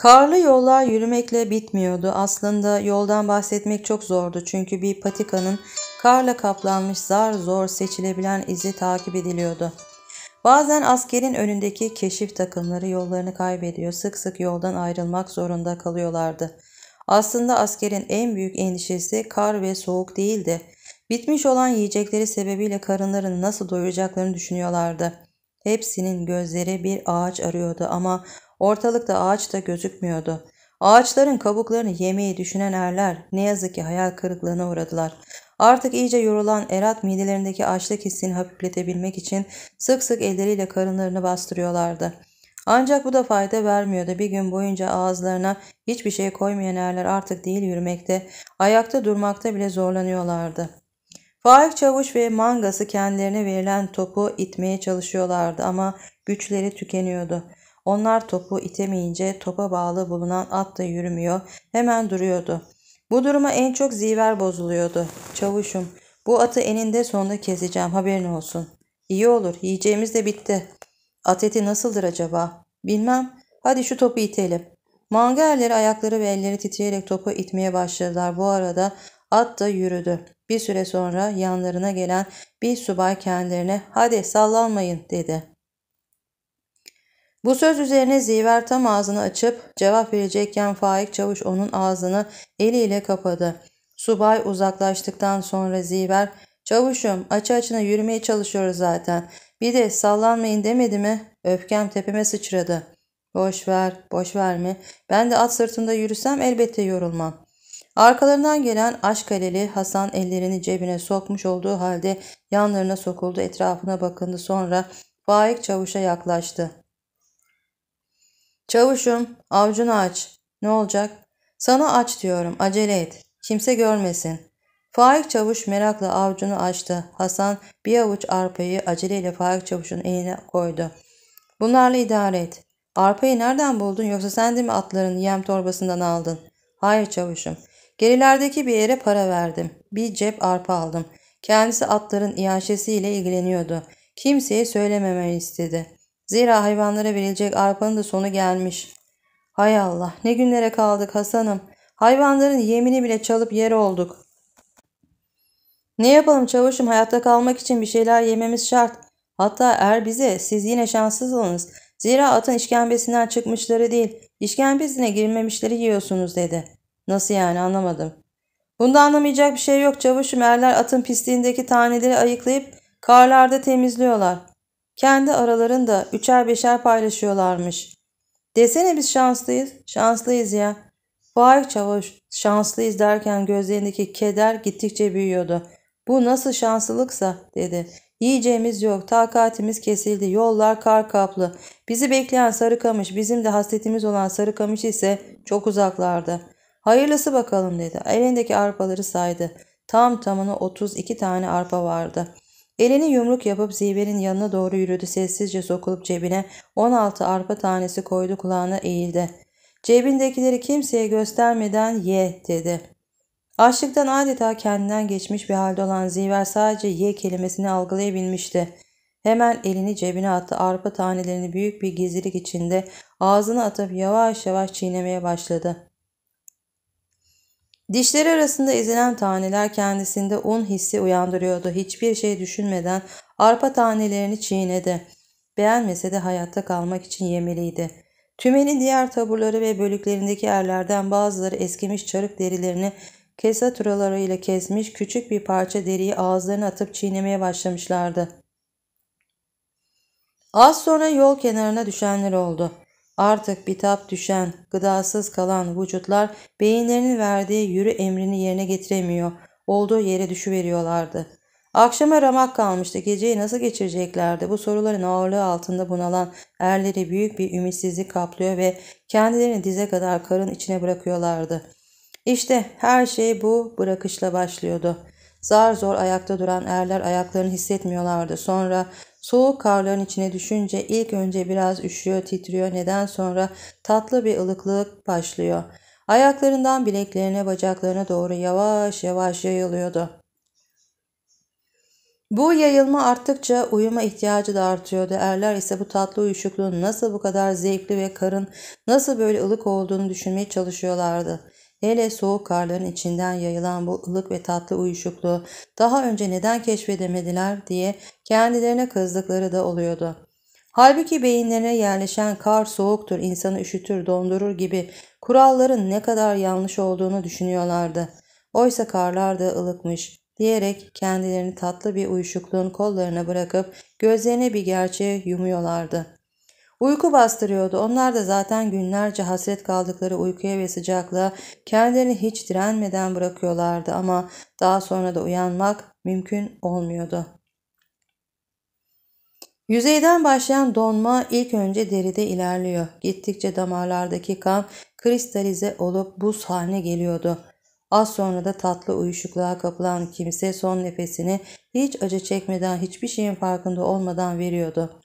Karlı yollar yürümekle bitmiyordu. Aslında yoldan bahsetmek çok zordu çünkü bir patikanın karla kaplanmış zar zor seçilebilen izi takip ediliyordu. Bazen askerin önündeki keşif takımları yollarını kaybediyor, sık sık yoldan ayrılmak zorunda kalıyorlardı. Aslında askerin en büyük endişesi kar ve soğuk değildi. Bitmiş olan yiyecekleri sebebiyle karınlarını nasıl doyuracaklarını düşünüyorlardı. Hepsinin gözleri bir ağaç arıyordu ama Ortalıkta ağaç da gözükmüyordu. Ağaçların kabuklarını yemeyi düşünen erler ne yazık ki hayal kırıklığına uğradılar. Artık iyice yorulan Erat midelerindeki açlık hissini hafifletebilmek için sık sık elleriyle karınlarını bastırıyorlardı. Ancak bu da fayda vermiyordu. Bir gün boyunca ağızlarına hiçbir şey koymayan erler artık değil yürümekte, ayakta durmakta bile zorlanıyorlardı. Faik Çavuş ve Mangası kendilerine verilen topu itmeye çalışıyorlardı ama güçleri tükeniyordu. Onlar topu itemeyince topa bağlı bulunan at da yürümüyor, hemen duruyordu. Bu duruma en çok ziver bozuluyordu. Çavuşum, bu atı eninde sonunda keseceğim haberin olsun. İyi olur, yiyeceğimiz de bitti. At eti nasıldır acaba? Bilmem. Hadi şu topu itelim. Mangerleri ayakları ve elleri titreyerek topu itmeye başladılar. Bu arada at da yürüdü. Bir süre sonra yanlarına gelen bir subay kendilerine hadi sallanmayın dedi. Bu söz üzerine Ziver tam ağzını açıp cevap verecekken Faik Çavuş onun ağzını eliyle kapadı. Subay uzaklaştıktan sonra Ziver, ''Çavuşum açı açına yürümeye çalışıyoruz zaten. Bir de sallanmayın demedi mi?'' Öfkem tepeme sıçradı. ''Boş ver, boş ver mi? Ben de at sırtında yürüsem elbette yorulmam.'' Arkalarından gelen aşkaleli Hasan ellerini cebine sokmuş olduğu halde yanlarına sokuldu etrafına bakındı sonra Faik Çavuş'a yaklaştı. Çavuşum avcunu aç. Ne olacak? Sana aç diyorum acele et. Kimse görmesin. Faik Çavuş merakla avcunu açtı. Hasan bir avuç arpayı aceleyle Faik Çavuş'un eline koydu. Bunlarla idare et. Arpayı nereden buldun yoksa sen de mi atların yem torbasından aldın? Hayır çavuşum. Gerilerdeki bir yere para verdim. Bir cep arpa aldım. Kendisi atların iaşesiyle ilgileniyordu. Kimseye söylemememi istedi. Zira hayvanlara verilecek arpanın da sonu gelmiş. Hay Allah ne günlere kaldık Hasan'ım. Hayvanların yemini bile çalıp yer olduk. Ne yapalım çavuşum hayatta kalmak için bir şeyler yememiz şart. Hatta eğer bize siz yine şanssızsınız. Zira atın işkembesinden çıkmışları değil, işkembesine girmemişleri yiyorsunuz dedi. Nasıl yani anlamadım. Bunda anlamayacak bir şey yok çavuşum erler atın pisliğindeki taneleri ayıklayıp karlarda temizliyorlar. Kendi aralarında üçer beşer paylaşıyorlarmış. Desene biz şanslıyız. Şanslıyız ya. Faik Çavuş şanslıyız derken gözlerindeki keder gittikçe büyüyordu. Bu nasıl şanslılıksa dedi. Yiyeceğimiz yok, takatimiz kesildi, yollar kar kaplı. Bizi bekleyen Sarıkamış, bizim de hasretimiz olan Sarıkamış ise çok uzaklarda. Hayırlısı bakalım dedi. Elindeki arpaları saydı. Tam tamına 32 tane arpa vardı. Elini yumruk yapıp Ziver'in yanına doğru yürüdü. Sessizce sokulup cebine 16 arpa tanesi koydu kulağına eğildi. Cebindekileri kimseye göstermeden ye dedi. Açlıktan adeta kendinden geçmiş bir halde olan Ziver sadece ye kelimesini algılayabilmişti. Hemen elini cebine attı. Arpa tanelerini büyük bir gizlilik içinde ağzına atıp yavaş yavaş çiğnemeye başladı. Dişleri arasında ezilen taneler kendisinde un hissi uyandırıyordu. Hiçbir şey düşünmeden arpa tanelerini çiğnedi. Beğenmese de hayatta kalmak için yemeliydi. Tümenin diğer taburları ve bölüklerindeki erlerden bazıları eskimiş çarık derilerini kesaturalarıyla kesmiş küçük bir parça deriyi ağızlarına atıp çiğnemeye başlamışlardı. Az sonra yol kenarına düşenler oldu. Artık bitap düşen, gıdasız kalan vücutlar beyinlerinin verdiği yürü emrini yerine getiremiyor. Olduğu yere düşüveriyorlardı. Akşama ramak kalmıştı. Geceyi nasıl geçireceklerdi? Bu soruların ağırlığı altında bunalan erleri büyük bir ümitsizlik kaplıyor ve kendilerini dize kadar karın içine bırakıyorlardı. İşte her şey bu bırakışla başlıyordu. Zar zor ayakta duran erler ayaklarını hissetmiyorlardı. Sonra Soğuk karların içine düşünce ilk önce biraz üşüyor, titriyor. Neden sonra tatlı bir ılıklık başlıyor. Ayaklarından bileklerine, bacaklarına doğru yavaş yavaş yayılıyordu. Bu yayılma arttıkça uyuma ihtiyacı da artıyordu. Erler ise bu tatlı uyuşukluğun nasıl bu kadar zevkli ve karın nasıl böyle ılık olduğunu düşünmeye çalışıyorlardı. Hele soğuk karların içinden yayılan bu ılık ve tatlı uyuşukluğu daha önce neden keşfedemediler diye kendilerine kızdıkları da oluyordu. Halbuki beyinlerine yerleşen kar soğuktur, insanı üşütür, dondurur gibi kuralların ne kadar yanlış olduğunu düşünüyorlardı. Oysa karlar da ılıkmış diyerek kendilerini tatlı bir uyuşukluğun kollarına bırakıp gözlerine bir gerçeğe yumuyorlardı. Uyku bastırıyordu. Onlar da zaten günlerce hasret kaldıkları uykuya ve sıcaklığa kendilerini hiç direnmeden bırakıyorlardı ama daha sonra da uyanmak mümkün olmuyordu. Yüzeyden başlayan donma ilk önce deride ilerliyor. Gittikçe damarlardaki kan kristalize olup buz haline geliyordu. Az sonra da tatlı uyuşukluğa kapılan kimse son nefesini hiç acı çekmeden, hiçbir şeyin farkında olmadan veriyordu.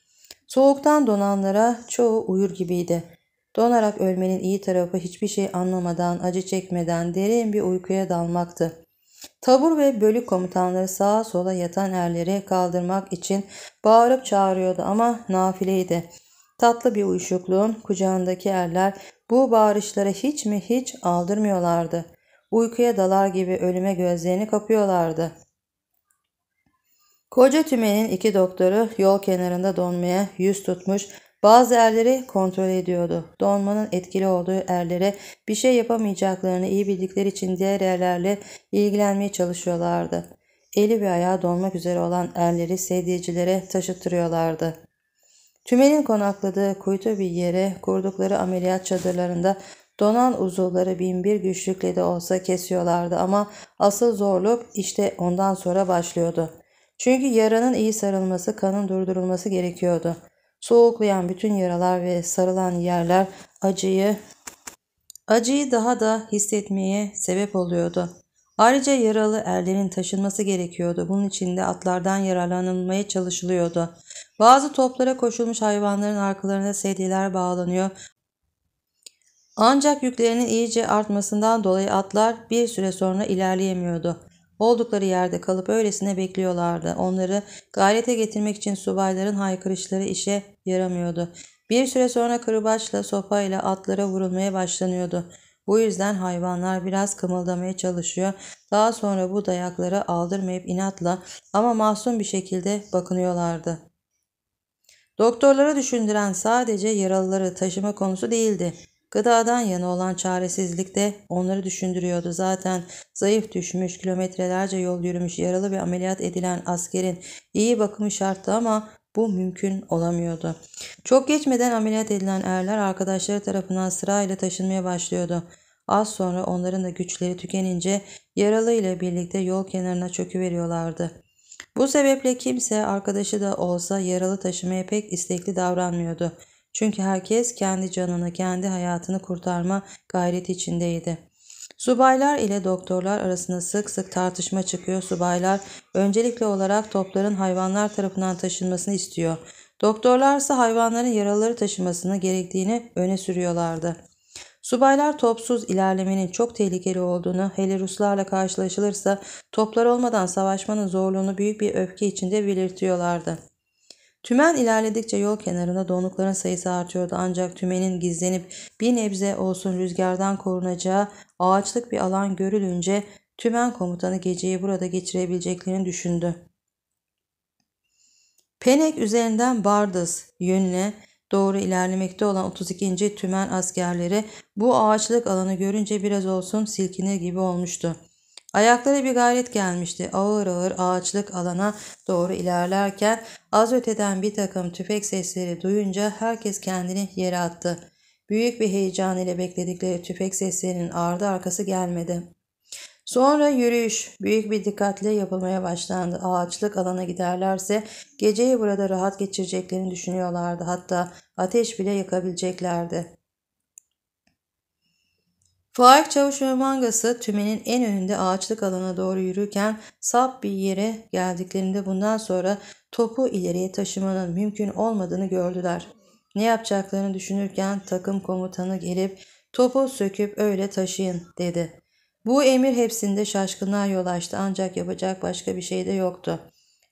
Soğuktan donanlara çoğu uyur gibiydi. Donarak ölmenin iyi tarafı hiçbir şey anlamadan, acı çekmeden derin bir uykuya dalmaktı. Tabur ve bölük komutanları sağa sola yatan erleri kaldırmak için bağırıp çağırıyordu ama nafileydi. Tatlı bir uyuşukluğun kucağındaki erler bu bağırışlara hiç mi hiç aldırmıyorlardı. Uykuya dalar gibi ölüme gözlerini kapıyorlardı. Koca tümenin iki doktoru yol kenarında donmaya yüz tutmuş, bazı erleri kontrol ediyordu. Donmanın etkili olduğu erlere bir şey yapamayacaklarını iyi bildikleri için diğer erlerle ilgilenmeye çalışıyorlardı. Eli ve ayağı donmak üzere olan erleri sedyecilere taşıtırıyorlardı. Tümenin konakladığı kuytu bir yere kurdukları ameliyat çadırlarında donan uzuvları binbir güçlükle de olsa kesiyorlardı ama asıl zorluk işte ondan sonra başlıyordu. Çünkü yaranın iyi sarılması, kanın durdurulması gerekiyordu. Soğuklayan bütün yaralar ve sarılan yerler acıyı acıyı daha da hissetmeye sebep oluyordu. Ayrıca yaralı erlerin taşınması gerekiyordu. Bunun için de atlardan yararlanılmaya çalışılıyordu. Bazı toplara koşulmuş hayvanların arkalarına sedyeler bağlanıyor. Ancak yüklerinin iyice artmasından dolayı atlar bir süre sonra ilerleyemiyordu. Oldukları yerde kalıp öylesine bekliyorlardı. Onları gayrete getirmek için subayların haykırışları işe yaramıyordu. Bir süre sonra kırbaçla, sopayla atlara vurulmaya başlanıyordu. Bu yüzden hayvanlar biraz kımıldamaya çalışıyor. Daha sonra bu dayakları aldırmayıp inatla ama masum bir şekilde bakınıyorlardı. Doktorlara düşündüren sadece yaralıları taşıma konusu değildi. Gıdadan yana olan çaresizlik de onları düşündürüyordu. Zaten zayıf düşmüş, kilometrelerce yol yürümüş, yaralı ve ameliyat edilen askerin iyi bakımı şarttı ama bu mümkün olamıyordu. Çok geçmeden ameliyat edilen erler arkadaşları tarafından sırayla taşınmaya başlıyordu. Az sonra onların da güçleri tükenince yaralı ile birlikte yol kenarına çöküveriyorlardı. Bu sebeple kimse arkadaşı da olsa yaralı taşımaya pek istekli davranmıyordu. Çünkü herkes kendi canını, kendi hayatını kurtarma gayreti içindeydi. Subaylar ile doktorlar arasında sık sık tartışma çıkıyor. Subaylar öncelikli olarak topların hayvanlar tarafından taşınmasını istiyor. Doktorlar ise hayvanların yaraları taşımasını gerektiğini öne sürüyorlardı. Subaylar topsuz ilerlemenin çok tehlikeli olduğunu, hele Ruslarla karşılaşılırsa toplar olmadan savaşmanın zorluğunu büyük bir öfke içinde belirtiyorlardı. Tümen ilerledikçe yol kenarında donukların sayısı artıyordu ancak tümenin gizlenip bir nebze olsun rüzgardan korunacağı ağaçlık bir alan görülünce tümen komutanı geceyi burada geçirebileceklerini düşündü. Penek üzerinden Bardas yönüne doğru ilerlemekte olan 32. tümen askerleri bu ağaçlık alanı görünce biraz olsun silkinir gibi olmuştu. Ayakları bir gayret gelmişti. Ağır ağır ağaçlık alana doğru ilerlerken az öteden bir takım tüfek sesleri duyunca herkes kendini yere attı. Büyük bir heyecan ile bekledikleri tüfek seslerinin ardı arkası gelmedi. Sonra yürüyüş büyük bir dikkatle yapılmaya başlandı. Ağaçlık alana giderlerse geceyi burada rahat geçireceklerini düşünüyorlardı. Hatta ateş bile yakabileceklerdi. Faik Çavuş ve mangası tümenin en önünde ağaçlık alana doğru yürürken sap bir yere geldiklerinde bundan sonra topu ileriye taşımanın mümkün olmadığını gördüler. Ne yapacaklarını düşünürken takım komutanı gelip topu söküp öyle taşıyın dedi. Bu emir hepsinde şaşkınlığa yol açtı ancak yapacak başka bir şey de yoktu.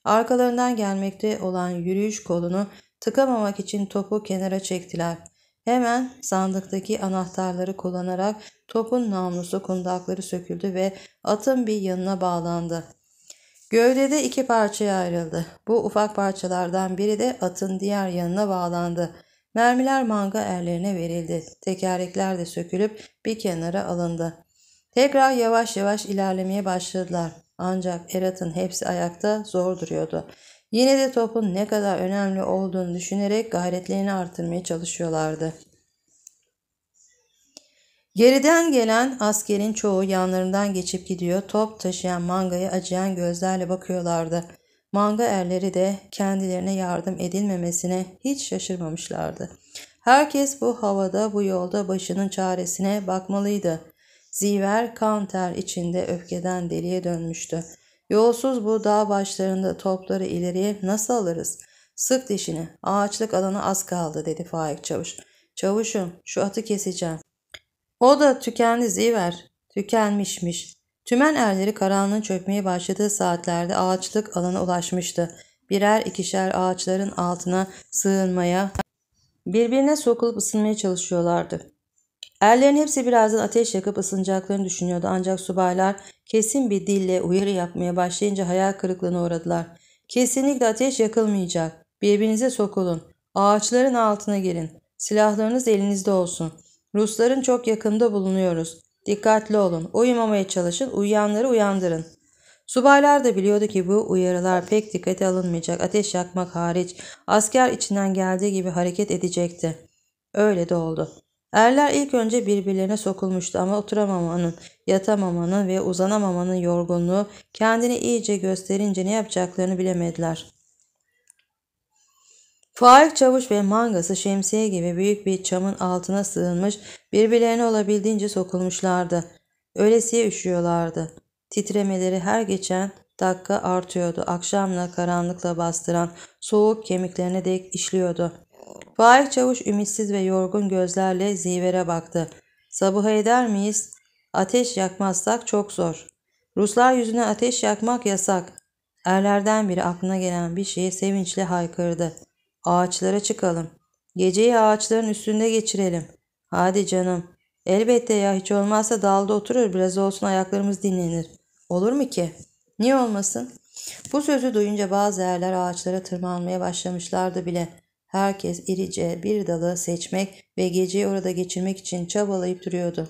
Arkalarından gelmekte olan yürüyüş kolunu tıkamamak için topu kenara çektiler. Hemen sandıktaki anahtarları kullanarak topun namlusu kundakları söküldü ve atın bir yanına bağlandı. Gövdede iki parçaya ayrıldı. Bu ufak parçalardan biri de atın diğer yanına bağlandı. Mermiler manga erlerine verildi. Tekerlekler de sökülüp bir kenara alındı. Tekrar yavaş yavaş ilerlemeye başladılar. Ancak Erat'ın hepsi ayakta zor duruyordu. Yine de topun ne kadar önemli olduğunu düşünerek gayretlerini artırmaya çalışıyorlardı. Geriden gelen askerin çoğu yanlarından geçip gidiyor. Top taşıyan mangayı acıyan gözlerle bakıyorlardı. Manga erleri de kendilerine yardım edilmemesine hiç şaşırmamışlardı. Herkes bu havada bu yolda başının çaresine bakmalıydı. Ziver kan ter içinde öfkeden deliye dönmüştü. Yolsuz bu dağ başlarında topları ileriye nasıl alırız? Sık dişini. Ağaçlık alanı az kaldı dedi Faik Çavuş. Çavuşum şu atı keseceğim. O da tükendi ziver. Tükenmişmiş. Tümen erleri karanlığın çökmeye başladığı saatlerde ağaçlık alana ulaşmıştı. Birer ikişer ağaçların altına sığınmaya, birbirine sokulup ısınmaya çalışıyorlardı. Erlerin hepsi birazdan ateş yakıp ısınacaklarını düşünüyordu ancak subaylar kesin bir dille uyarı yapmaya başlayınca hayal kırıklığına uğradılar. Kesinlikle ateş yakılmayacak. Birbirinize sokulun. Ağaçların altına girin. Silahlarınız elinizde olsun. Rusların çok yakında bulunuyoruz. Dikkatli olun. Uyumamaya çalışın. Uyuyanları uyandırın. Subaylar da biliyordu ki bu uyarılar pek dikkate alınmayacak. Ateş yakmak hariç asker içinden geldiği gibi hareket edecekti. Öyle de oldu. Erler ilk önce birbirlerine sokulmuştu ama oturamamanın, yatamamanın ve uzanamamanın yorgunluğu kendini iyice gösterince ne yapacaklarını bilemediler. Faik Çavuş ve mangası şemsiye gibi büyük bir çamın altına sığınmış, birbirlerine olabildiğince sokulmuşlardı. Öylesiye üşüyorlardı. Titremeleri her geçen dakika artıyordu. Akşamla karanlıkla bastıran soğuk kemiklerine dek işliyordu. Faik Çavuş ümitsiz ve yorgun gözlerle Ziver'e baktı. Sabah eder miyiz? Ateş yakmazsak çok zor. Ruslar yüzüne ateş yakmak yasak. Erlerden biri aklına gelen bir şeye sevinçle haykırdı. Ağaçlara çıkalım. Geceyi ağaçların üstünde geçirelim. Hadi canım. Elbette ya hiç olmazsa dalda oturur biraz olsun ayaklarımız dinlenir. Olur mu ki? Niye olmasın? Bu sözü duyunca bazı erler ağaçlara tırmanmaya başlamışlardı bile. Herkes irice bir dalı seçmek ve geceyi orada geçirmek için çabalayıp duruyordu.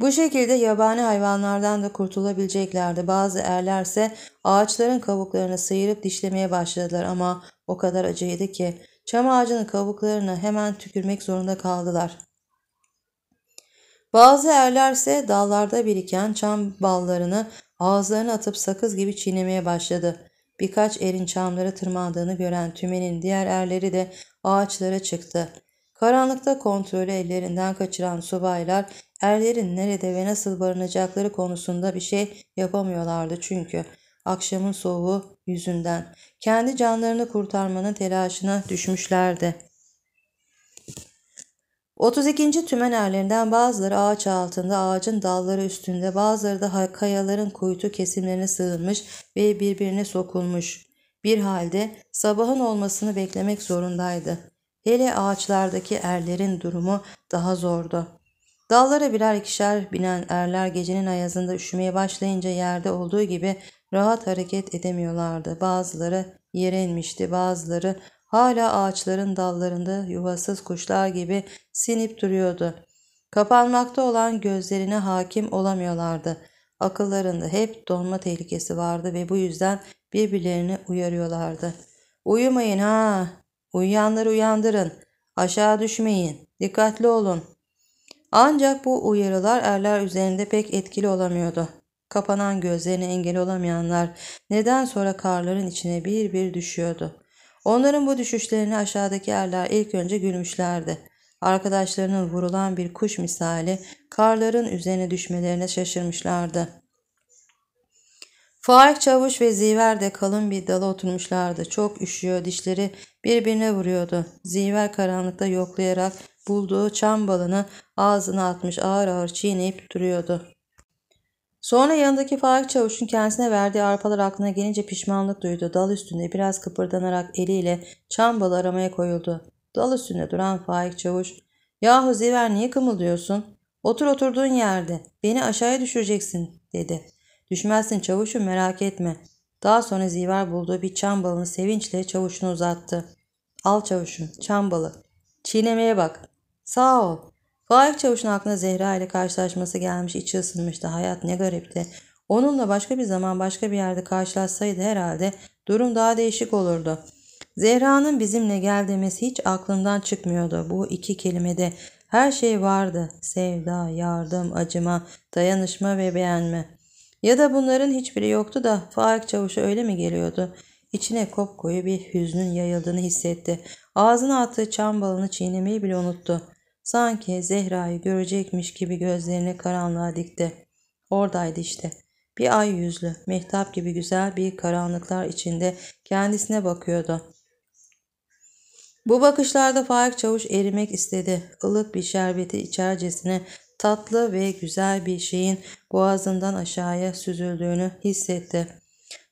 Bu şekilde yabani hayvanlardan da kurtulabileceklerdi. Bazı erlerse ağaçların kabuklarını sıyırıp dişlemeye başladılar ama o kadar acıydı ki çam ağacının kabuklarını hemen tükürmek zorunda kaldılar. Bazı erlerse dallarda biriken çam ballarını ağızlarına atıp sakız gibi çiğnemeye başladı. Birkaç erin çamlara tırmandığını gören tümenin diğer erleri de ağaçlara çıktı. Karanlıkta kontrolü ellerinden kaçıran subaylar erlerin nerede ve nasıl barınacakları konusunda bir şey yapamıyorlardı çünkü akşamın soğuğu yüzünden kendi canlarını kurtarmanın telaşına düşmüşlerdi. 32. tümenerlerinden bazıları ağaç altında, ağacın dalları üstünde, bazıları da kayaların kuytu kesimlerine sığınmış ve birbirine sokulmuş. Bir halde sabahın olmasını beklemek zorundaydı. Hele ağaçlardaki erlerin durumu daha zordu. Dallara birer ikişer binen erler gecenin ayazında üşümeye başlayınca yerde olduğu gibi rahat hareket edemiyorlardı. Bazıları yere inmişti, bazıları hala ağaçların dallarında yuvasız kuşlar gibi sinip duruyordu. Kapanmakta olan gözlerine hakim olamıyorlardı. Akıllarında hep donma tehlikesi vardı ve bu yüzden birbirlerini uyarıyorlardı. Uyumayın ha! Uyuyanları uyandırın. Aşağı düşmeyin. Dikkatli olun. Ancak bu uyarılar erler üzerinde pek etkili olamıyordu. Kapanan gözlerine engel olamayanlar neden sonra karların içine bir bir düşüyordu. Onların bu düşüşlerini aşağıdaki erler ilk önce gülmüşlerdi. Arkadaşlarının vurulan bir kuş misali karların üzerine düşmelerine şaşırmışlardı. Faik Çavuş ve Ziver de kalın bir dala oturmuşlardı. Çok üşüyor, dişleri birbirine vuruyordu. Ziver karanlıkta yoklayarak bulduğu çam balını ağzına atmış ağır ağır çiğneyip duruyordu. Sonra yanındaki Faik Çavuş'un kendisine verdiği arpalar aklına gelince pişmanlık duydu. Dal üstünde biraz kıpırdanarak eliyle çambalı aramaya koyuldu. Dal üstünde duran Faik Çavuş, ''Yahu Ziver niye kımıldıyorsun? Otur oturduğun yerde. Beni aşağıya düşüreceksin.'' dedi. ''Düşmezsin Çavuş'um merak etme.'' Daha sonra Ziver bulduğu bir çam sevinçle çavuşun uzattı. ''Al çavuşun, çambalı. balı. Çiğnemeye bak. Sağ ol. Faik Çavuş'un aklına Zehra ile karşılaşması gelmiş içi ısınmıştı. Hayat ne garipti. Onunla başka bir zaman başka bir yerde karşılaşsaydı herhalde durum daha değişik olurdu. Zehra'nın bizimle gel demesi hiç aklından çıkmıyordu. Bu iki kelimede her şey vardı. Sevda, yardım, acıma, dayanışma ve beğenme. Ya da bunların hiçbiri yoktu da Faik Çavuş'a öyle mi geliyordu? İçine kopkoyu bir hüznün yayıldığını hissetti. Ağzına attığı çam balını çiğnemeyi bile unuttu. Sanki Zehra'yı görecekmiş gibi gözlerini karanlığa dikti. Oradaydı işte. Bir ay yüzlü, mehtap gibi güzel bir karanlıklar içinde kendisine bakıyordu. Bu bakışlarda Faik Çavuş erimek istedi. Ilık bir şerbeti içercesine tatlı ve güzel bir şeyin boğazından aşağıya süzüldüğünü hissetti.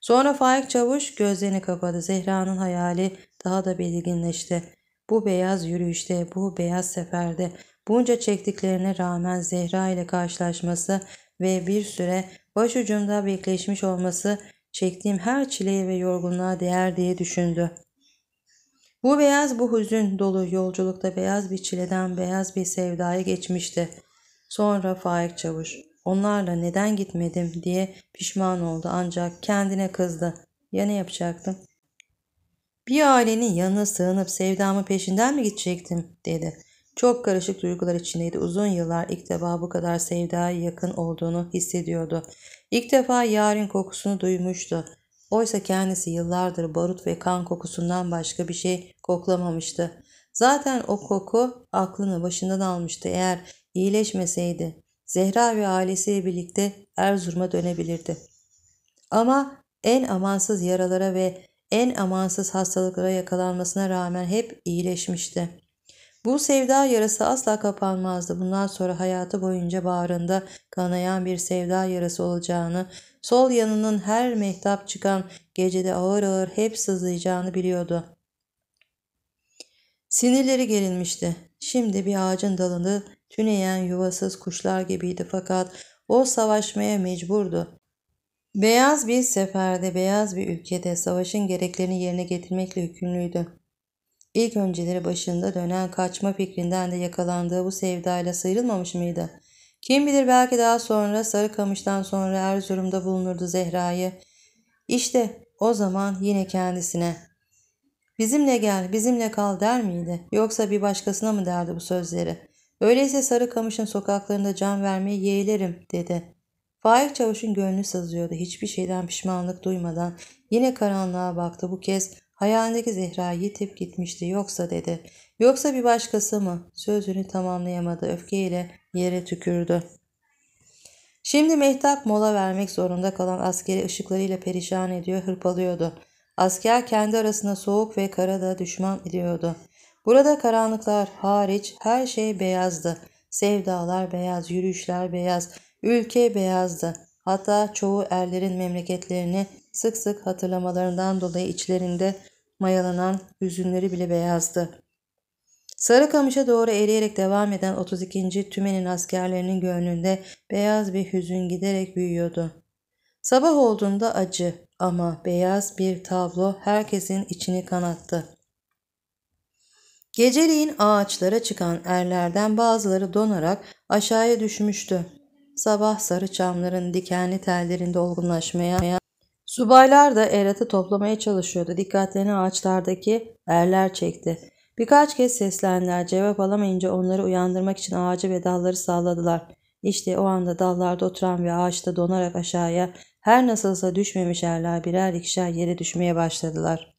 Sonra Faik Çavuş gözlerini kapadı. Zehra'nın hayali daha da belirginleşti. Bu beyaz yürüyüşte, bu beyaz seferde bunca çektiklerine rağmen Zehra ile karşılaşması ve bir süre başucumda bekleşmiş olması çektiğim her çileye ve yorgunluğa değer diye düşündü. Bu beyaz bu hüzün dolu yolculukta beyaz bir çileden beyaz bir sevdaya geçmişti. Sonra Faik Çavuş onlarla neden gitmedim diye pişman oldu ancak kendine kızdı. Ya ne yapacaktım? Bir ailenin yanına sığınıp sevdamı peşinden mi gidecektim dedi. Çok karışık duygular içindeydi. Uzun yıllar ilk defa bu kadar sevdaya yakın olduğunu hissediyordu. İlk defa yarın kokusunu duymuştu. Oysa kendisi yıllardır barut ve kan kokusundan başka bir şey koklamamıştı. Zaten o koku aklını başından almıştı. Eğer iyileşmeseydi Zehra ve ailesiyle birlikte Erzurum'a dönebilirdi. Ama en amansız yaralara ve en amansız hastalıklara yakalanmasına rağmen hep iyileşmişti. Bu sevda yarası asla kapanmazdı. Bundan sonra hayatı boyunca bağrında kanayan bir sevda yarası olacağını, sol yanının her mehtap çıkan gecede ağır ağır hep sızlayacağını biliyordu. Sinirleri gerilmişti. Şimdi bir ağacın dalını tüneyen yuvasız kuşlar gibiydi fakat o savaşmaya mecburdu. Beyaz bir seferde, beyaz bir ülkede savaşın gereklerini yerine getirmekle yükümlüydü. İlk önceleri başında dönen kaçma fikrinden de yakalandığı bu sevdayla sıyrılmamış mıydı? Kim bilir belki daha sonra Sarıkamış'tan sonra Erzurum'da bulunurdu Zehra'yı. İşte o zaman yine kendisine. Bizimle gel, bizimle kal der miydi? Yoksa bir başkasına mı derdi bu sözleri? Öyleyse Sarıkamış'ın sokaklarında can vermeyi yeğlerim dedi. Faik Çavuş'un gönlü sızıyordu. Hiçbir şeyden pişmanlık duymadan yine karanlığa baktı. Bu kez hayalindeki Zehra yitip gitmişti. Yoksa dedi. Yoksa bir başkası mı? Sözünü tamamlayamadı. Öfkeyle yere tükürdü. Şimdi Mehtap mola vermek zorunda kalan askeri ışıklarıyla perişan ediyor, hırpalıyordu. Asker kendi arasında soğuk ve kara da düşman ediyordu. Burada karanlıklar hariç her şey beyazdı. Sevdalar beyaz, yürüyüşler beyaz, Ülke beyazdı. Hatta çoğu erlerin memleketlerini sık sık hatırlamalarından dolayı içlerinde mayalanan hüzünleri bile beyazdı. Sarıkamış'a doğru eriyerek devam eden 32. Tümen'in askerlerinin gönlünde beyaz bir hüzün giderek büyüyordu. Sabah olduğunda acı ama beyaz bir tablo herkesin içini kanattı. Geceliğin ağaçlara çıkan erlerden bazıları donarak aşağıya düşmüştü. Sabah sarı çamların dikenli tellerinde olgunlaşmaya, subaylar da eratı toplamaya çalışıyordu. Dikkatlerini ağaçlardaki erler çekti. Birkaç kez seslendiler. Cevap alamayınca onları uyandırmak için ağacı ve dalları salladılar. İşte o anda dallarda oturan ve ağaçta donarak aşağıya her nasılsa düşmemiş erler birer ikişer yere düşmeye başladılar.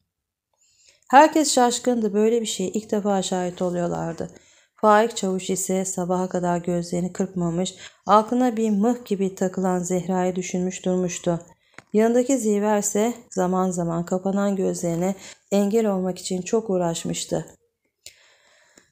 Herkes şaşkındı. Böyle bir şey ilk defa şahit oluyorlardı. Faik Çavuş ise sabaha kadar gözlerini kırpmamış, aklına bir mıh gibi takılan Zehra'yı düşünmüş durmuştu. Yanındaki Ziver ise zaman zaman kapanan gözlerine engel olmak için çok uğraşmıştı.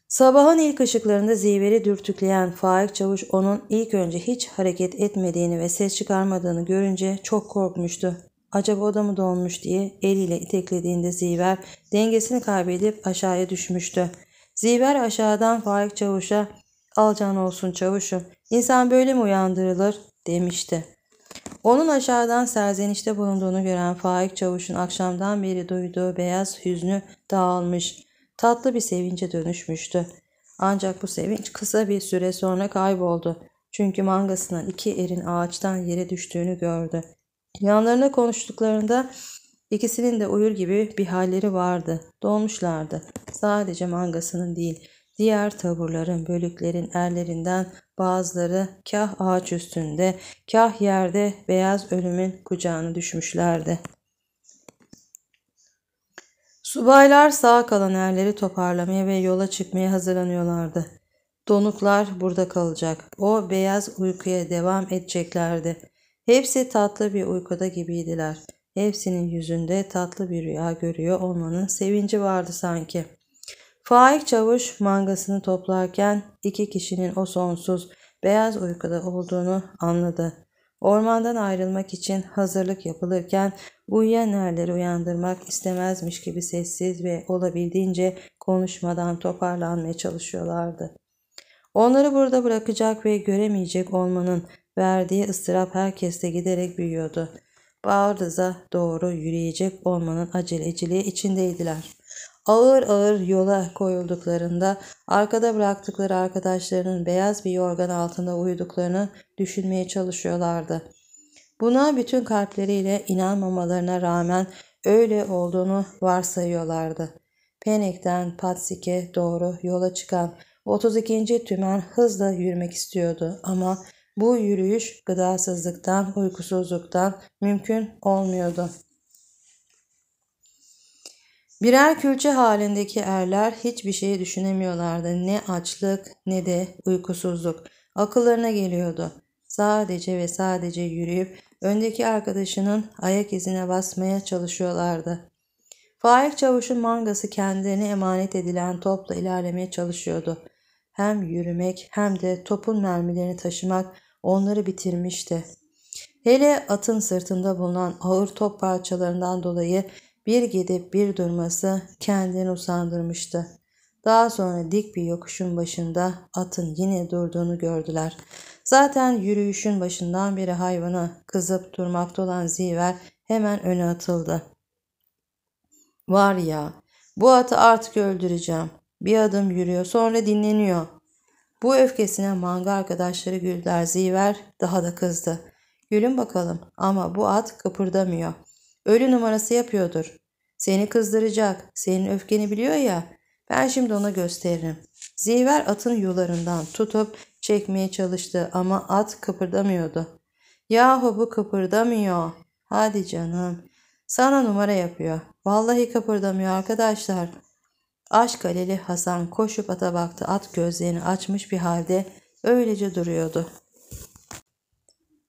Sabahın ilk ışıklarında ziveri dürtükleyen Faik Çavuş onun ilk önce hiç hareket etmediğini ve ses çıkarmadığını görünce çok korkmuştu. Acaba o da mı donmuş diye eliyle iteklediğinde ziver dengesini kaybedip aşağıya düşmüştü. Ziver aşağıdan Faik Çavuş'a alcan olsun çavuşum İnsan böyle mi uyandırılır demişti. Onun aşağıdan serzenişte bulunduğunu gören Faik Çavuş'un akşamdan beri duyduğu beyaz hüznü dağılmış, tatlı bir sevince dönüşmüştü. Ancak bu sevinç kısa bir süre sonra kayboldu. Çünkü mangasından iki erin ağaçtan yere düştüğünü gördü. Yanlarına konuştuklarında İkisinin de uyur gibi bir halleri vardı. Dolmuşlardı. Sadece mangasının değil, diğer taburların bölüklerin erlerinden bazıları kah ağaç üstünde, kah yerde beyaz ölümün kucağına düşmüşlerdi. Subaylar sağ kalan erleri toparlamaya ve yola çıkmaya hazırlanıyorlardı. Donuklar burada kalacak. O beyaz uykuya devam edeceklerdi. Hepsi tatlı bir uykuda gibiydiler. Hepsinin yüzünde tatlı bir rüya görüyor olmanın sevinci vardı sanki. Faik Çavuş mangasını toplarken iki kişinin o sonsuz beyaz uykuda olduğunu anladı. Ormandan ayrılmak için hazırlık yapılırken uyuyan erleri uyandırmak istemezmiş gibi sessiz ve olabildiğince konuşmadan toparlanmaya çalışıyorlardı. Onları burada bırakacak ve göremeyecek olmanın verdiği ıstırap herkeste giderek büyüyordu. Bağırdıza doğru yürüyecek olmanın aceleciliği içindeydiler. Ağır ağır yola koyulduklarında arkada bıraktıkları arkadaşlarının beyaz bir yorgan altında uyuduklarını düşünmeye çalışıyorlardı. Buna bütün kalpleriyle inanmamalarına rağmen öyle olduğunu varsayıyorlardı. Penekten Patsik'e doğru yola çıkan 32. tümen hızla yürümek istiyordu ama bu yürüyüş gıdasızlıktan, uykusuzluktan mümkün olmuyordu. Birer külçe halindeki erler hiçbir şey düşünemiyorlardı. Ne açlık ne de uykusuzluk. Akıllarına geliyordu. Sadece ve sadece yürüyüp öndeki arkadaşının ayak izine basmaya çalışıyorlardı. Faik Çavuş'un mangası kendine emanet edilen topla ilerlemeye çalışıyordu. Hem yürümek hem de topun mermilerini taşımak onları bitirmişti. Hele atın sırtında bulunan ağır top parçalarından dolayı bir gidip bir durması kendini usandırmıştı. Daha sonra dik bir yokuşun başında atın yine durduğunu gördüler. Zaten yürüyüşün başından beri hayvana kızıp durmakta olan Ziver hemen öne atıldı. Var ya bu atı artık öldüreceğim. Bir adım yürüyor sonra dinleniyor. Bu öfkesine manga arkadaşları Gülder Ziver daha da kızdı. Gülün bakalım ama bu at kıpırdamıyor. Ölü numarası yapıyordur. Seni kızdıracak. Senin öfkeni biliyor ya. Ben şimdi ona gösteririm. Ziver atın yularından tutup çekmeye çalıştı ama at kıpırdamıyordu. Yahu bu kıpırdamıyor. Hadi canım. Sana numara yapıyor. Vallahi kıpırdamıyor arkadaşlar. Aşk aleli Hasan koşup ata baktı. At gözlerini açmış bir halde öylece duruyordu.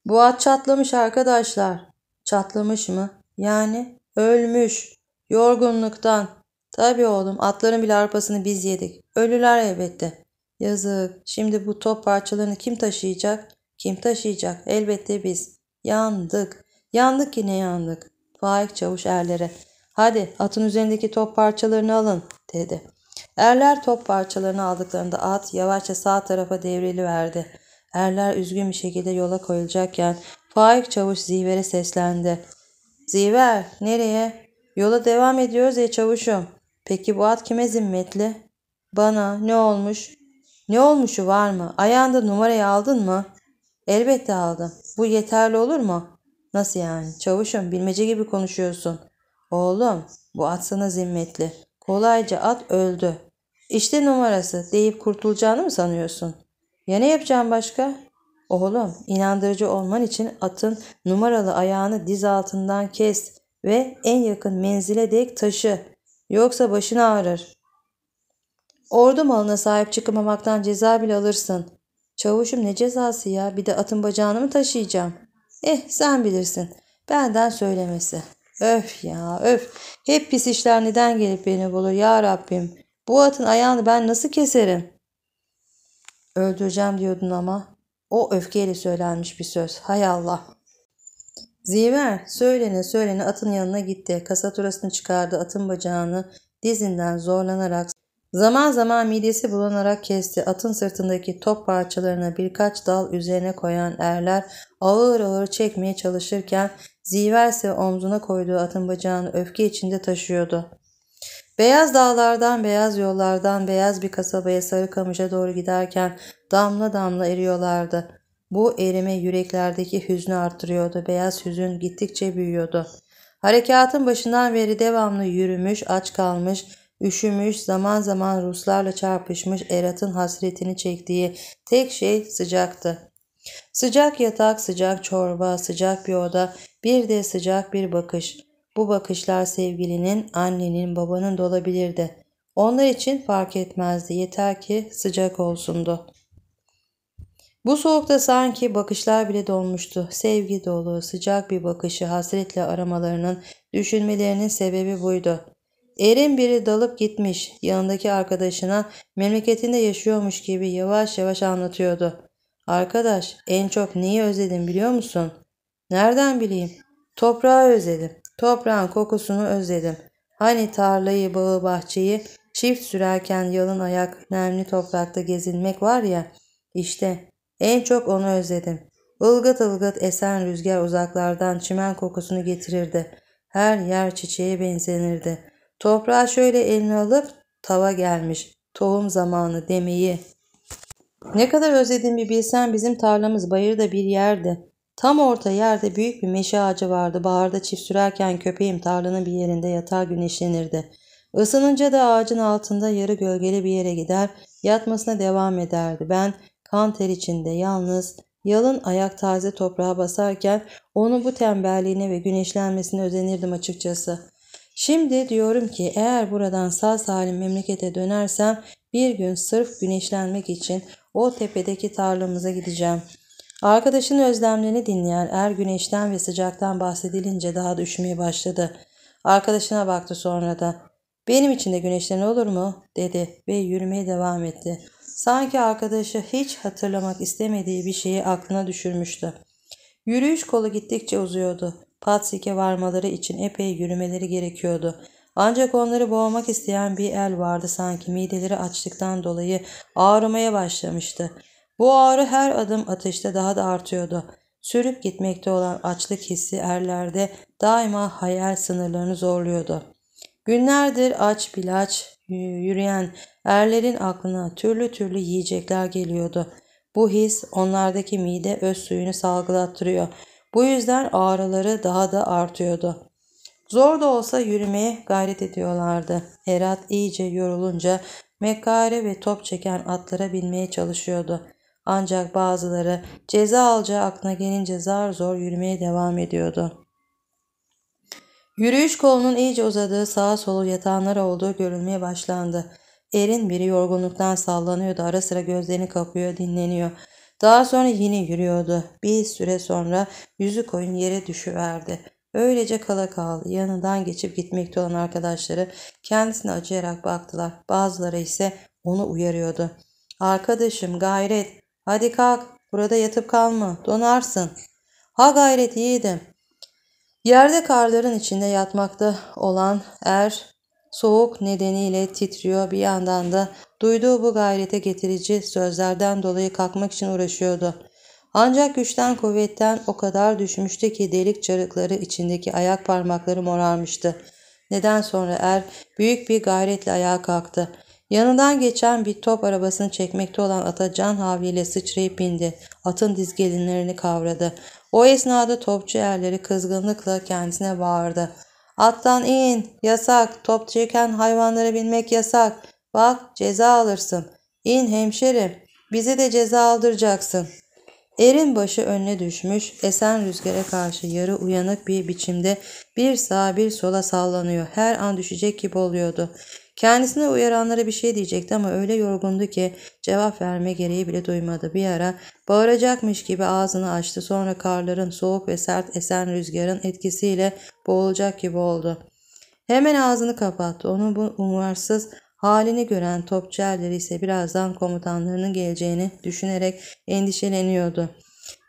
Bu at çatlamış arkadaşlar. Çatlamış mı? Yani ölmüş. Yorgunluktan. Tabii oğlum atların bile arpasını biz yedik. Ölüler elbette. Yazık. Şimdi bu top parçalarını kim taşıyacak? Kim taşıyacak? Elbette biz. Yandık. Yandık yine yandık. Faik çavuş erlere. Hadi atın üzerindeki top parçalarını alın dedi. Erler top parçalarını aldıklarında at yavaşça sağ tarafa devrili verdi. Erler üzgün bir şekilde yola koyulacakken Faik Çavuş Ziver'e seslendi. Ziver nereye? Yola devam ediyoruz ya çavuşum. Peki bu at kime zimmetli? Bana ne olmuş? Ne olmuşu var mı? Ayağında numarayı aldın mı? Elbette aldım. Bu yeterli olur mu? Nasıl yani? Çavuşum bilmece gibi konuşuyorsun. Oğlum bu at sana zimmetli. Kolayca at öldü. İşte numarası deyip kurtulacağını mı sanıyorsun? Ya ne yapacağım başka? Oğlum inandırıcı olman için atın numaralı ayağını diz altından kes ve en yakın menzile dek taşı. Yoksa başın ağrır. Ordu malına sahip çıkamamaktan ceza bile alırsın. Çavuşum ne cezası ya bir de atın bacağını mı taşıyacağım? Eh sen bilirsin. Benden söylemesi.'' Öf ya öf. Hep pis işler neden gelip beni bulur ya Rabbim. Bu atın ayağını ben nasıl keserim? Öldüreceğim diyordun ama. O öfkeyle söylenmiş bir söz. Hay Allah. Ziver söylene söylene atın yanına gitti. Kasaturasını çıkardı. Atın bacağını dizinden zorlanarak zaman zaman midesi bulanarak kesti. Atın sırtındaki top parçalarına birkaç dal üzerine koyan erler ağır ağır çekmeye çalışırken Ziverse omzuna koyduğu atın bacağını öfke içinde taşıyordu. Beyaz dağlardan, beyaz yollardan, beyaz bir kasabaya sarı kamışa doğru giderken damla damla eriyorlardı. Bu erime yüreklerdeki hüznü artırıyordu. Beyaz hüzün gittikçe büyüyordu. Harekatın başından beri devamlı yürümüş, aç kalmış, üşümüş, zaman zaman Ruslarla çarpışmış Erat'ın hasretini çektiği tek şey sıcaktı. Sıcak yatak, sıcak çorba, sıcak bir oda, bir de sıcak bir bakış. Bu bakışlar sevgilinin, annenin, babanın da olabilirdi. Onlar için fark etmezdi. Yeter ki sıcak olsundu. Bu soğukta sanki bakışlar bile donmuştu. Sevgi dolu, sıcak bir bakışı hasretle aramalarının, düşünmelerinin sebebi buydu. Erin biri dalıp gitmiş, yanındaki arkadaşına memleketinde yaşıyormuş gibi yavaş yavaş anlatıyordu. Arkadaş, en çok neyi özledim biliyor musun? Nereden bileyim? Toprağı özledim. Toprağın kokusunu özledim. Hani tarlayı, bağı, bahçeyi çift sürerken yalın ayak nemli toprakta gezinmek var ya. İşte en çok onu özledim. Ilgıt ılgıt esen rüzgar uzaklardan çimen kokusunu getirirdi. Her yer çiçeğe benzenirdi. Toprağı şöyle elini alıp tava gelmiş. Tohum zamanı demeyi. Ne kadar özlediğimi bilsen bizim tarlamız bayırda bir yerdi. Tam orta yerde büyük bir meşe ağacı vardı. Baharda çift sürerken köpeğim tarlanın bir yerinde yatar güneşlenirdi. Isınınca da ağacın altında yarı gölgeli bir yere gider, yatmasına devam ederdi. Ben kan ter içinde yalnız, yalın ayak taze toprağa basarken onun bu tembelliğine ve güneşlenmesine özenirdim açıkçası. Şimdi diyorum ki eğer buradan sağ salim memlekete dönersem bir gün sırf güneşlenmek için o tepedeki tarlamıza gideceğim.'' Arkadaşın özlemlerini dinleyen er güneşten ve sıcaktan bahsedilince daha da üşümeye başladı. Arkadaşına baktı sonra da. Benim için de güneşten olur mu? dedi ve yürümeye devam etti. Sanki arkadaşı hiç hatırlamak istemediği bir şeyi aklına düşürmüştü. Yürüyüş kolu gittikçe uzuyordu. Patsik'e varmaları için epey yürümeleri gerekiyordu. Ancak onları boğmak isteyen bir el vardı sanki mideleri açlıktan dolayı ağrımaya başlamıştı. Bu ağrı her adım ateşte daha da artıyordu. Sürüp gitmekte olan açlık hissi erlerde daima hayal sınırlarını zorluyordu. Günlerdir aç bilaç yürüyen erlerin aklına türlü türlü yiyecekler geliyordu. Bu his onlardaki mide öz suyunu salgılattırıyor. Bu yüzden ağrıları daha da artıyordu. Zor da olsa yürümeye gayret ediyorlardı. Herat iyice yorulunca mekare ve top çeken atlara binmeye çalışıyordu. Ancak bazıları ceza alacağı aklına gelince zar zor yürümeye devam ediyordu. Yürüyüş kolunun iyice uzadığı sağa solu yatağanlar olduğu görülmeye başlandı. Erin biri yorgunluktan sallanıyordu. Ara sıra gözlerini kapıyor, dinleniyor. Daha sonra yine yürüyordu. Bir süre sonra yüzü koyun yere düşüverdi. Öylece kala kaldı. Yanından geçip gitmekte olan arkadaşları kendisine acıyarak baktılar. Bazıları ise onu uyarıyordu. Arkadaşım gayret Hadi kalk. Burada yatıp kalma. Donarsın. Ha gayret yiğidim. Yerde karların içinde yatmakta olan er soğuk nedeniyle titriyor bir yandan da duyduğu bu gayrete getirici sözlerden dolayı kalkmak için uğraşıyordu. Ancak güçten kuvvetten o kadar düşmüştü ki delik çarıkları içindeki ayak parmakları morarmıştı. Neden sonra er büyük bir gayretle ayağa kalktı. Yanından geçen bir top arabasını çekmekte olan ata can havliyle sıçrayıp indi. Atın dizgelinlerini kavradı. O esnada topçu erleri kızgınlıkla kendisine bağırdı. Attan in, yasak, top çeken hayvanlara binmek yasak. Bak ceza alırsın. İn hemşerim, bizi de ceza aldıracaksın. Erin başı önüne düşmüş, esen rüzgara karşı yarı uyanık bir biçimde bir sağa bir sola sallanıyor. Her an düşecek gibi oluyordu. Kendisine uyaranlara bir şey diyecekti ama öyle yorgundu ki cevap verme gereği bile duymadı. Bir ara bağıracakmış gibi ağzını açtı. Sonra karların soğuk ve sert esen rüzgarın etkisiyle boğulacak gibi oldu. Hemen ağzını kapattı. Onun bu umarsız halini gören topçerleri ise birazdan komutanlarının geleceğini düşünerek endişeleniyordu.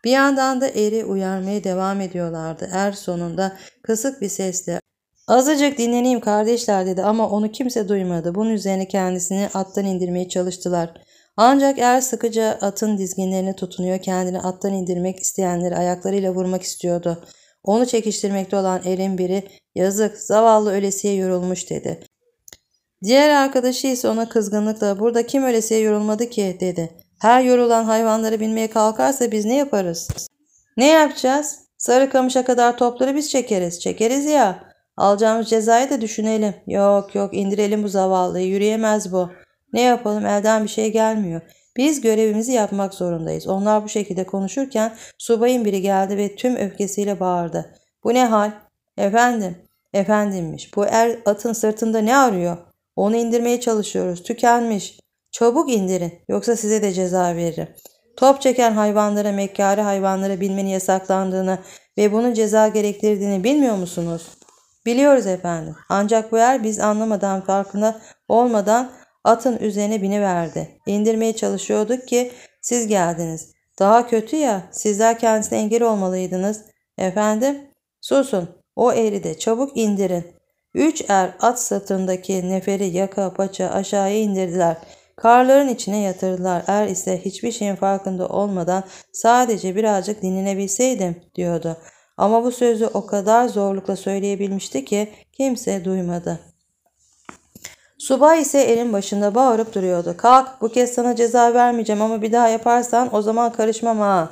Bir yandan da eri uyarmaya devam ediyorlardı. Er sonunda kısık bir sesle Azıcık dinleneyim kardeşler dedi ama onu kimse duymadı. Bunun üzerine kendisini attan indirmeye çalıştılar. Ancak er sıkıca atın dizginlerine tutunuyor kendini attan indirmek isteyenleri ayaklarıyla vurmak istiyordu. Onu çekiştirmekte olan erin biri yazık zavallı ölesiye yorulmuş dedi. Diğer arkadaşı ise ona kızgınlıkla burada kim ölesiye yorulmadı ki dedi. Her yorulan hayvanları binmeye kalkarsa biz ne yaparız? Ne yapacağız? Sarı kamışa kadar topları biz çekeriz. Çekeriz ya. Alacağımız cezayı da düşünelim. Yok yok indirelim bu zavallıyı. Yürüyemez bu. Ne yapalım elden bir şey gelmiyor. Biz görevimizi yapmak zorundayız. Onlar bu şekilde konuşurken subayın biri geldi ve tüm öfkesiyle bağırdı. Bu ne hal? Efendim. Efendimmiş. Bu er atın sırtında ne arıyor? Onu indirmeye çalışıyoruz. Tükenmiş. Çabuk indirin. Yoksa size de ceza veririm. Top çeken hayvanlara, mekkare hayvanlara binmeni yasaklandığını ve bunun ceza gerektirdiğini bilmiyor musunuz?'' Biliyoruz efendim. Ancak bu er biz anlamadan farkında olmadan atın üzerine biniverdi. İndirmeye çalışıyorduk ki siz geldiniz. Daha kötü ya sizler kendisine engel olmalıydınız. Efendim susun o eri de çabuk indirin. Üç er at satındaki neferi yaka paça aşağıya indirdiler. Karların içine yatırdılar. Er ise hiçbir şeyin farkında olmadan sadece birazcık dinlenebilseydim diyordu. Ama bu sözü o kadar zorlukla söyleyebilmişti ki kimse duymadı. Subay ise elin başında bağırıp duruyordu. Kalk bu kez sana ceza vermeyeceğim ama bir daha yaparsan o zaman karışmam ha.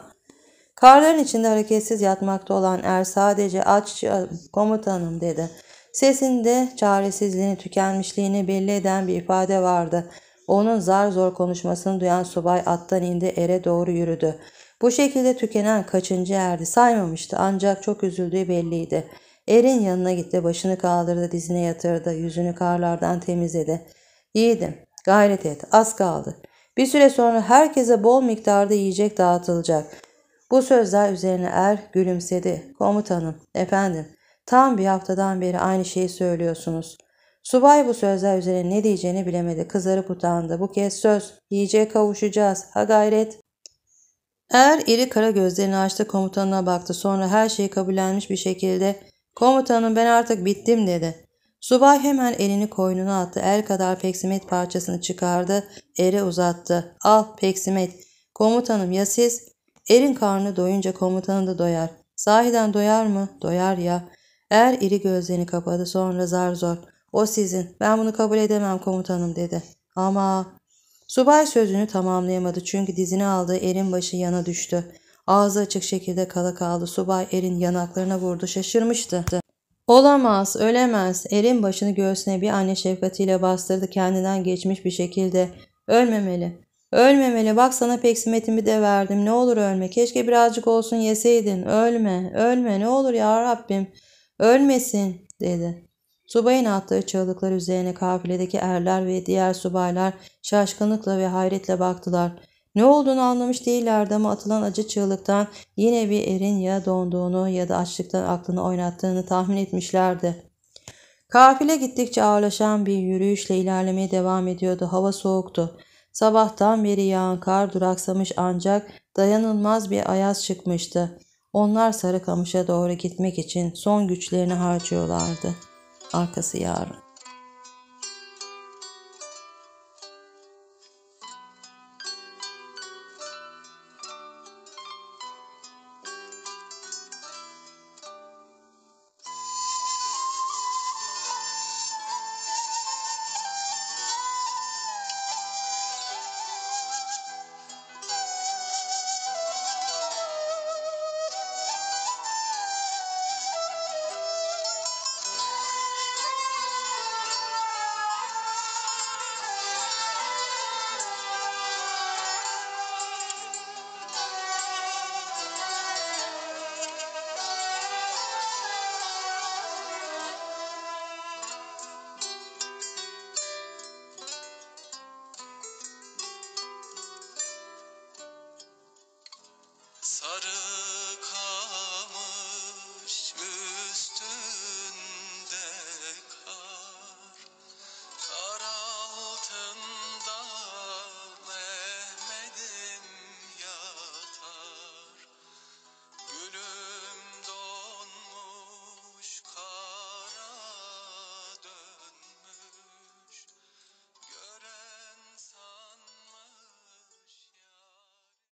Karların içinde hareketsiz yatmakta olan er sadece aç komutanım dedi. Sesinde çaresizliğini tükenmişliğini belli eden bir ifade vardı. Onun zar zor konuşmasını duyan subay attan indi ere doğru yürüdü. Bu şekilde tükenen kaçıncı erdi saymamıştı ancak çok üzüldüğü belliydi. Erin yanına gitti, başını kaldırdı, dizine yatırdı, yüzünü karlardan temizledi. Yiğidim, gayret et, az kaldı. Bir süre sonra herkese bol miktarda yiyecek dağıtılacak. Bu sözler üzerine er gülümsedi. Komutanım, efendim, tam bir haftadan beri aynı şeyi söylüyorsunuz. Subay bu sözler üzerine ne diyeceğini bilemedi. Kızarıp utandı. Bu kez söz, yiyeceğe kavuşacağız, ha gayret. Er iri kara gözlerini açtı komutanına baktı. Sonra her şeyi kabullenmiş bir şekilde komutanım ben artık bittim dedi. Subay hemen elini koynuna attı. El kadar peksimet parçasını çıkardı. Ere uzattı. Al peksimet. Komutanım ya siz? Erin karnı doyunca komutanı da doyar. Sahiden doyar mı? Doyar ya. Er iri gözlerini kapadı. Sonra zar zor. O sizin. Ben bunu kabul edemem komutanım dedi. Ama Subay sözünü tamamlayamadı çünkü dizini aldığı erin başı yana düştü. Ağzı açık şekilde kala kaldı. Subay erin yanaklarına vurdu. Şaşırmıştı. Olamaz, ölemez. Erin başını göğsüne bir anne şefkatiyle bastırdı kendinden geçmiş bir şekilde. Ölmemeli. Ölmemeli. Bak sana peksimetimi de verdim. Ne olur ölme. Keşke birazcık olsun yeseydin. Ölme, ölme. Ne olur ya Rabbim. Ölmesin dedi. Subayın attığı çığlıklar üzerine kafiledeki erler ve diğer subaylar şaşkınlıkla ve hayretle baktılar. Ne olduğunu anlamış değillerdi ama atılan acı çığlıktan yine bir erin ya donduğunu ya da açlıktan aklını oynattığını tahmin etmişlerdi. Kafile gittikçe ağırlaşan bir yürüyüşle ilerlemeye devam ediyordu. Hava soğuktu. Sabahtan beri yağan kar duraksamış ancak dayanılmaz bir ayaz çıkmıştı. Onlar Sarıkamış'a doğru gitmek için son güçlerini harcıyorlardı.'' arkası yarın.